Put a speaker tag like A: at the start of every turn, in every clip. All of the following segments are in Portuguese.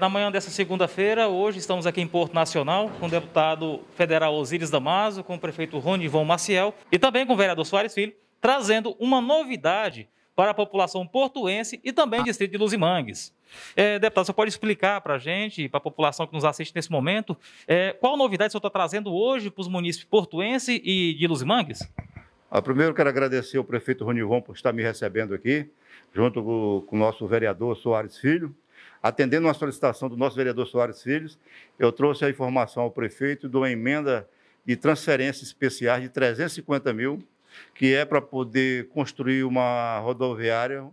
A: Na manhã dessa segunda-feira, hoje, estamos aqui em Porto Nacional com o deputado federal Osíris Damaso, com o prefeito Rony Ivon Maciel e também com o vereador Soares Filho, trazendo uma novidade para a população portuense e também distrito de Luzimangues. É, deputado, você pode explicar para a gente, para a população que nos assiste nesse momento, é, qual novidade você está trazendo hoje para os municípios portuense e de Luzimangues?
B: Ah, primeiro, quero agradecer ao prefeito Ronivon por estar me recebendo aqui, junto com o nosso vereador Soares Filho, Atendendo uma solicitação do nosso vereador Soares Filhos, eu trouxe a informação ao prefeito de uma emenda de transferência especiais de 350 mil, que é para poder construir uma rodoviária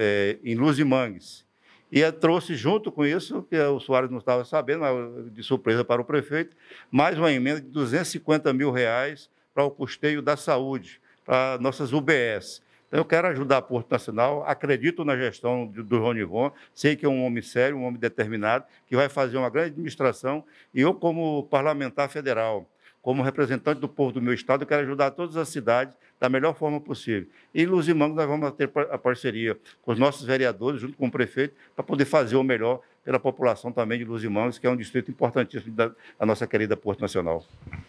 B: é, em Luz de Mangues. E trouxe junto com isso, que o Soares não estava sabendo, mas de surpresa para o prefeito, mais uma emenda de 250 mil reais para o custeio da saúde, para nossas UBS. Então, eu quero ajudar a Porto Nacional, acredito na gestão do Ronivon, sei que é um homem sério, um homem determinado, que vai fazer uma grande administração. E eu, como parlamentar federal, como representante do povo do meu estado, quero ajudar todas as cidades da melhor forma possível. E e Mango, nós vamos ter a parceria com os nossos vereadores, junto com o prefeito, para poder fazer o melhor pela população também de Mãos, que é um distrito importantíssimo da, da nossa querida Porto Nacional.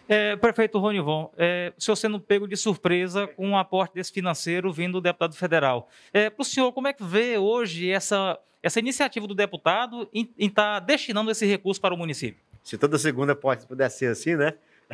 A: É, prefeito Ronivon, é, o senhor sendo pego de surpresa com o um aporte desse financeiro vindo do deputado federal. É, Para o senhor, como é que vê hoje essa, essa iniciativa do deputado em estar tá destinando esse recurso para o município?
C: Se toda segunda pode, pudesse ser assim, né?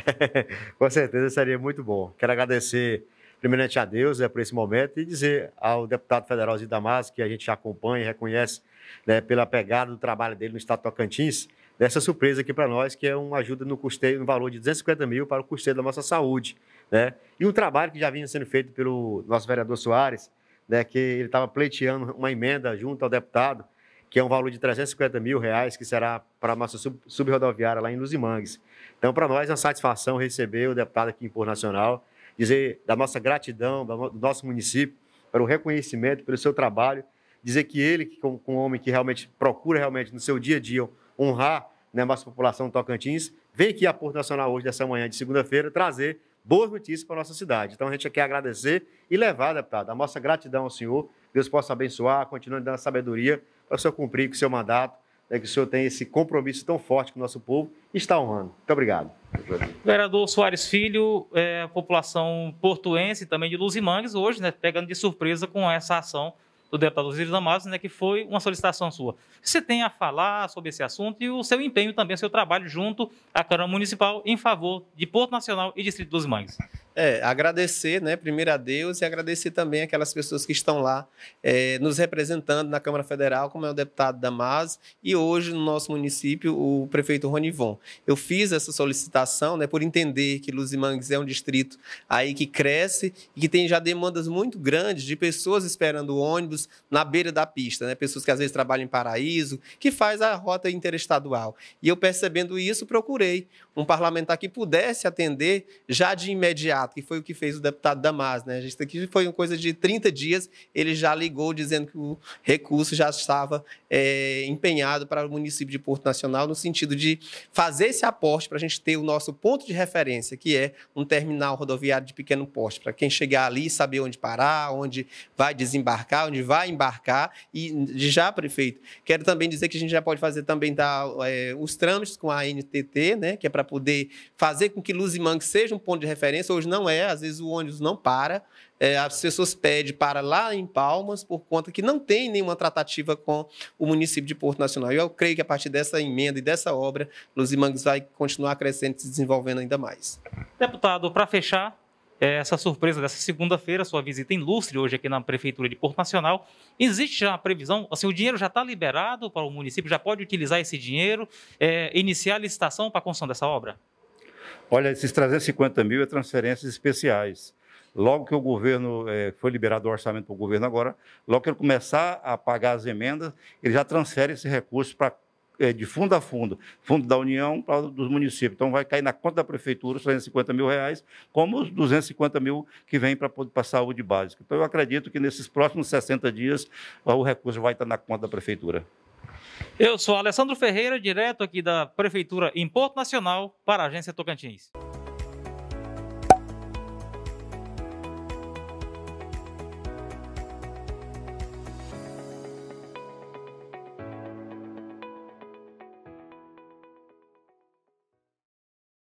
C: com certeza seria muito bom. Quero agradecer primeiramente a Deus é, por esse momento e dizer ao deputado federal Zidamas, que a gente acompanha e reconhece né, pela pegada do trabalho dele no Estado Tocantins, dessa surpresa aqui para nós, que é uma ajuda no custeio, no valor de 250 mil para o custeio da nossa saúde. Né? E um trabalho que já vinha sendo feito pelo nosso vereador Soares, né, que ele estava pleiteando uma emenda junto ao deputado, que é um valor de 350 mil reais, que será para a nossa subrodoviária lá em Luzimangues. Então, para nós, é uma satisfação receber o deputado aqui em Por Nacional, dizer da nossa gratidão, do nosso município, pelo reconhecimento, pelo seu trabalho dizer que ele, como um homem que realmente procura realmente no seu dia a dia honrar né, a nossa população de Tocantins, vem aqui a Porto Nacional hoje, dessa manhã de segunda-feira, trazer boas notícias para a nossa cidade. Então, a gente quer agradecer e levar, deputado, a nossa gratidão ao senhor. Deus possa abençoar, continuando dando sabedoria para o senhor cumprir com o seu mandato, né, que o senhor tem esse compromisso tão forte com o nosso povo e está honrando. Muito obrigado.
A: Vereador Soares Filho, é, população portuense também de Luzimangues, hoje, né, pegando de surpresa com essa ação do deputado Osiris Damaso, né, que foi uma solicitação sua. Você tem a falar sobre esse assunto e o seu empenho também, o seu trabalho junto à Câmara Municipal em favor de Porto Nacional e Distrito dos Mães.
D: É, agradecer, né, primeiro a Deus e agradecer também aquelas pessoas que estão lá é, nos representando na Câmara Federal, como é o deputado Damas e hoje no nosso município o prefeito Ronivon. Eu fiz essa solicitação, né, por entender que Luzimangues é um distrito aí que cresce e que tem já demandas muito grandes de pessoas esperando ônibus na beira da pista, né, pessoas que às vezes trabalham em Paraíso, que faz a rota interestadual. E eu percebendo isso, procurei um parlamentar que pudesse atender já de imediato imediato, que foi o que fez o deputado Damas, né? gente aqui foi uma coisa de 30 dias, ele já ligou dizendo que o recurso já estava é, empenhado para o município de Porto Nacional, no sentido de fazer esse aporte para a gente ter o nosso ponto de referência, que é um terminal rodoviário de pequeno porte, para quem chegar ali saber onde parar, onde vai desembarcar, onde vai embarcar. E já, prefeito, quero também dizer que a gente já pode fazer também dar, é, os trâmites com a NTT, né, que é para poder fazer com que Luzimang seja um ponto de referência. Hoje não não é, às vezes o ônibus não para, é, as pessoas pedem para lá em Palmas, por conta que não tem nenhuma tratativa com o município de Porto Nacional. E eu creio que a partir dessa emenda e dessa obra, Luzimangues vai continuar crescendo e se desenvolvendo ainda mais.
A: Deputado, para fechar, é, essa surpresa dessa segunda-feira, sua visita ilustre hoje aqui na Prefeitura de Porto Nacional. Existe já a previsão? Assim, o dinheiro já está liberado para o município? Já pode utilizar esse dinheiro? É, iniciar a licitação para a construção dessa obra?
B: Olha, esses 350 mil é transferências especiais. Logo que o governo é, foi liberado o orçamento para o governo agora, logo que ele começar a pagar as emendas, ele já transfere esse recurso para é, de fundo a fundo, fundo da União para dos municípios. Então vai cair na conta da prefeitura os 350 mil reais, como os 250 mil que vem para, para a saúde básica. Então eu acredito que nesses próximos 60 dias o recurso vai estar na conta da prefeitura.
A: Eu sou Alessandro Ferreira, direto aqui da Prefeitura em Porto Nacional, para a Agência Tocantins.